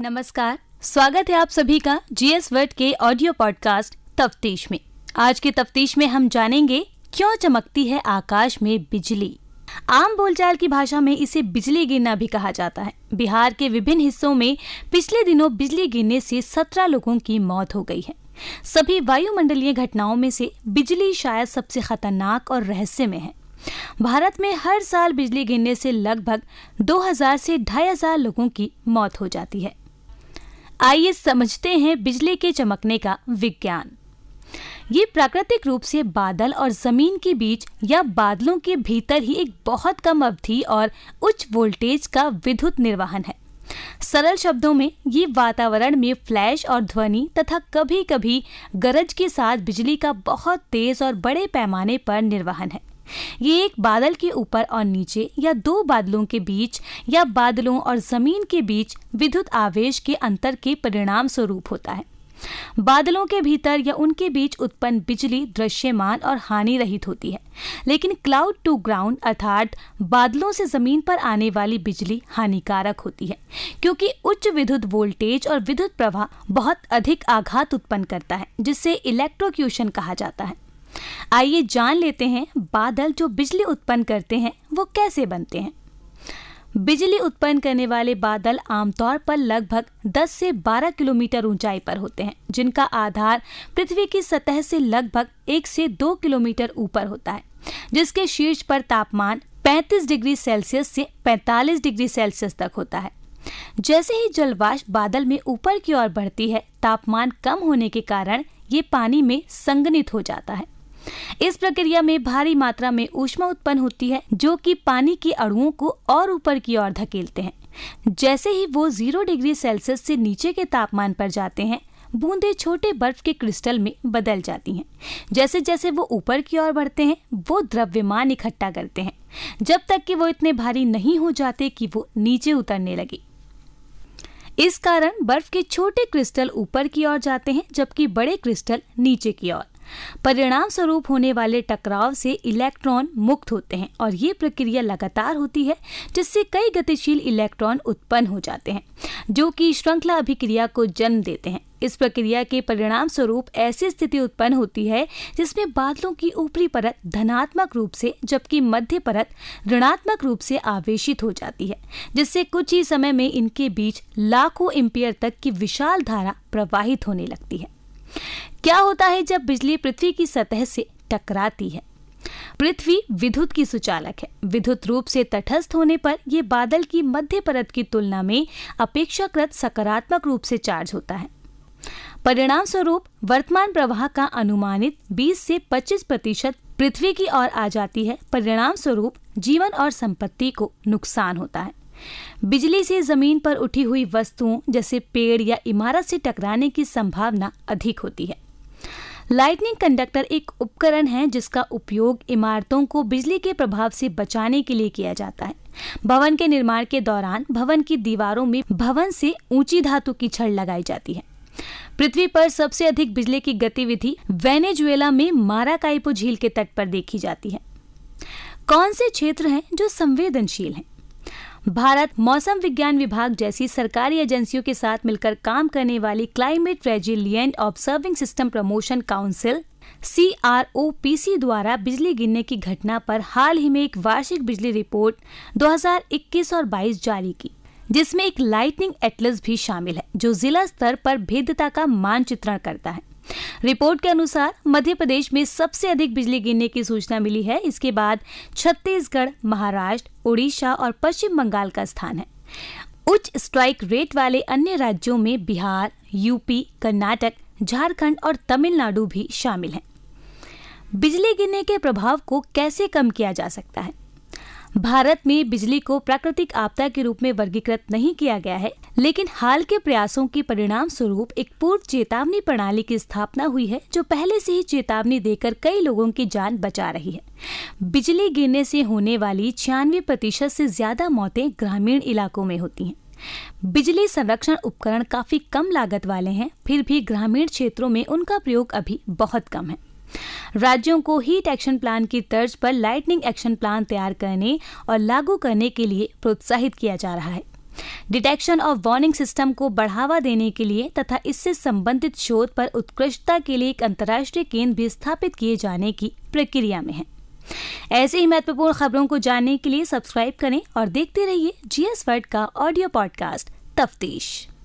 नमस्कार स्वागत है आप सभी का जीएस वर्ड के ऑडियो पॉडकास्ट तफ्तीश में आज के तफ्तीश में हम जानेंगे क्यों चमकती है आकाश में बिजली आम बोलचाल की भाषा में इसे बिजली गिरना भी कहा जाता है बिहार के विभिन्न हिस्सों में पिछले दिनों बिजली गिरने से सत्रह लोगों की मौत हो गई है सभी वायुमंडलीय घटनाओं में से बिजली शायद सबसे खतरनाक और रहस्य में है भारत में हर साल बिजली गिरने से लगभग 2000 से 2500 लोगों की मौत हो जाती है आइए समझते हैं बिजली के चमकने का विज्ञान ये प्राकृतिक रूप से बादल और ज़मीन के बीच या बादलों के भीतर ही एक बहुत कम अवधि और उच्च वोल्टेज का विद्युत निर्वहन है सरल शब्दों में ये वातावरण में फ्लैश और ध्वनि तथा कभी कभी गरज के साथ बिजली का बहुत तेज और बड़े पैमाने पर निर्वहन है ये एक बादल के ऊपर और नीचे या दो बादलों के बीच या बादलों और जमीन के बीच विद्युत आवेश के अंतर के परिणाम स्वरूप होता है बादलों के भीतर या उनके बीच उत्पन्न बिजली दृश्यमान और हानि रहित होती है लेकिन क्लाउड टू ग्राउंड अर्थात बादलों से जमीन पर आने वाली बिजली हानिकारक होती है क्योंकि उच्च विद्युत वोल्टेज और विद्युत प्रवाह बहुत अधिक आघात उत्पन्न करता है जिसे इलेक्ट्रोक्यूशन कहा जाता है आइए जान लेते हैं बादल जो बिजली उत्पन्न करते हैं वो कैसे बनते हैं बिजली उत्पन्न करने वाले बादल आमतौर पर लगभग 10 से 12 किलोमीटर ऊंचाई पर होते हैं जिनका आधार पृथ्वी की सतह से लगभग 1 से 2 किलोमीटर ऊपर होता है जिसके शीर्ष पर तापमान 35 डिग्री सेल्सियस से 45 डिग्री सेल्सियस तक होता है जैसे ही जलवाश बादल में ऊपर की ओर बढ़ती है तापमान कम होने के कारण ये पानी में संगनित हो जाता है इस प्रक्रिया में भारी मात्रा में ऊष्मा उत्पन्न होती है जो कि पानी के अणुओं को और ऊपर की ओर धकेलते हैं जैसे ही वो जीरो डिग्री सेल्सियस से नीचे के तापमान पर जाते हैं बूंदे छोटे बर्फ के क्रिस्टल में बदल जाती हैं जैसे जैसे वो ऊपर की ओर बढ़ते हैं वो द्रव्यमान इकट्ठा करते हैं जब तक कि वो इतने भारी नहीं हो जाते कि वो नीचे उतरने लगे इस कारण बर्फ के छोटे क्रिस्टल ऊपर की ओर जाते हैं जबकि बड़े क्रिस्टल नीचे की ओर परिणाम स्वरूप होने वाले टकराव से इलेक्ट्रॉन मुक्त होते हैं और ये प्रक्रिया लगातार होती है जिससे कई गतिशील इलेक्ट्रॉन उत्पन्न हो जाते हैं जो कि श्रृंखला अभिक्रिया को जन्म देते हैं इस प्रक्रिया के परिणाम स्वरूप ऐसी स्थिति उत्पन्न होती है जिसमें बादलों की ऊपरी परत धनात्मक रूप से जबकि मध्य परत ऋणात्मक रूप से आवेशित हो जाती है जिससे कुछ ही समय में इनके बीच लाखों एम्पियर तक की विशाल धारा प्रवाहित होने लगती है क्या होता है जब बिजली पृथ्वी की सतह से टकराती है पृथ्वी विद्युत की सुचालक है विद्युत रूप से तटस्थ होने पर यह बादल की मध्य परत की तुलना में अपेक्षाकृत सकारात्मक रूप से चार्ज होता है परिणाम स्वरूप वर्तमान प्रवाह का अनुमानित 20 से 25 प्रतिशत पृथ्वी की ओर आ जाती है परिणाम स्वरूप जीवन और संपत्ति को नुकसान होता है बिजली से जमीन पर उठी हुई वस्तुओं जैसे पेड़ या इमारत से टकराने की संभावना अधिक होती है लाइटनिंग कंडक्टर एक उपकरण है जिसका उपयोग इमारतों को बिजली के प्रभाव से बचाने के लिए किया जाता है भवन के निर्माण के दौरान भवन की दीवारों में भवन से ऊंची धातु की छड़ लगाई जाती है पृथ्वी पर सबसे अधिक बिजली की गतिविधि वेनेजुएला में माराकाइपो झील के तट पर देखी जाती है कौन से क्षेत्र हैं जो संवेदनशील हैं भारत मौसम विज्ञान विभाग जैसी सरकारी एजेंसियों के साथ मिलकर काम करने वाली climate resilient observing system promotion council C R O P C द्वारा बिजली गिरने की घटना पर हाल ही में एक वार्षिक बिजली रिपोर्ट 2021 और 22 जारी की जिसमें एक लाइटनिंग एटलस भी शामिल है जो जिला स्तर पर भेद्यता का मानचित्रण करता है रिपोर्ट के अनुसार मध्य प्रदेश में सबसे अधिक बिजली गिरने की सूचना मिली है इसके बाद छत्तीसगढ़ महाराष्ट्र उड़ीसा और पश्चिम बंगाल का स्थान है उच्च स्ट्राइक रेट वाले अन्य राज्यों में बिहार यूपी कर्नाटक झारखंड और तमिलनाडु भी शामिल हैं बिजली गिरने के प्रभाव को कैसे कम किया जा सकता है भारत में बिजली को प्राकृतिक आपदा के रूप में वर्गीकृत नहीं किया गया है लेकिन हाल के प्रयासों के परिणाम स्वरूप एक पूर्व चेतावनी प्रणाली की स्थापना हुई है जो पहले से ही चेतावनी देकर कई लोगों की जान बचा रही है बिजली गिरने से होने वाली छियानवे प्रतिशत से ज्यादा मौतें ग्रामीण इलाकों में होती हैं बिजली संरक्षण उपकरण काफी कम लागत वाले हैं फिर भी ग्रामीण क्षेत्रों में उनका प्रयोग अभी बहुत कम है राज्यों को हीट एक्शन प्लान की तर्ज पर लाइटनिंग एक्शन प्लान तैयार करने और लागू करने के लिए प्रोत्साहित किया जा रहा है डिटेक्शन और वार्निंग सिस्टम को बढ़ावा देने के लिए तथा इससे संबंधित शोध पर उत्कृष्टता के लिए एक अंतर्राष्ट्रीय केंद्र भी स्थापित किए जाने की प्रक्रिया में है ऐसे ही महत्वपूर्ण खबरों को जानने के लिए सब्सक्राइब करें और देखते रहिए जीएस वर्ड का ऑडियो पॉडकास्ट तफ्तीश